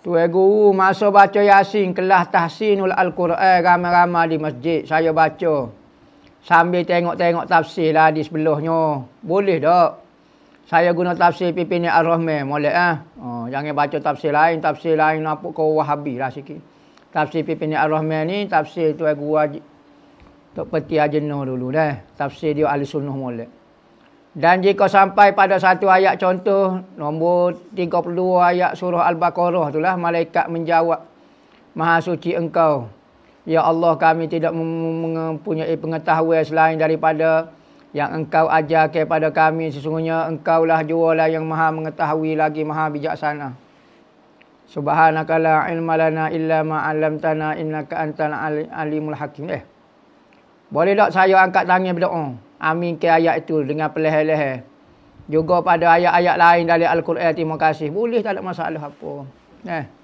Tuan guru masa baca Yasin kelas tahsinul al-Quran ramai-ramai di masjid saya baca. Sambil tengok-tengok tafsir lah di sebelahnya. Boleh tak? Saya guna tafsir pimpinnya Ar-Rahman. Boleh ah. Eh? Oh, jangan baca tafsir lain. Tafsir lain nampak kau wahabi lah sikit. Tafsir pimpinnya Ar-Rahman ni tafsir tuan guru Tok Peti Ajenuh dulu dah. Tafsir dia Ahli Sunnah boleh. Dan jika sampai pada satu ayat contoh, nombor 32 ayat surah Al-Baqarah itulah, malaikat menjawab, Maha suci engkau. Ya Allah kami tidak mempunyai pengetahuan selain daripada yang engkau ajar kepada kami. Sesungguhnya engkau lah jualah yang maha mengetahui lagi maha bijaksana. Subhanaka la ilma lana illa ma'alamtana innaka antal alimul hakim. Eh. Boleh tak saya angkat tangan berdoa? Amin ke ayat itu dengan peleh-leh. Juga pada ayat-ayat lain dari Al-Quran. Terima kasih. Boleh tak ada masalah apa. Eh.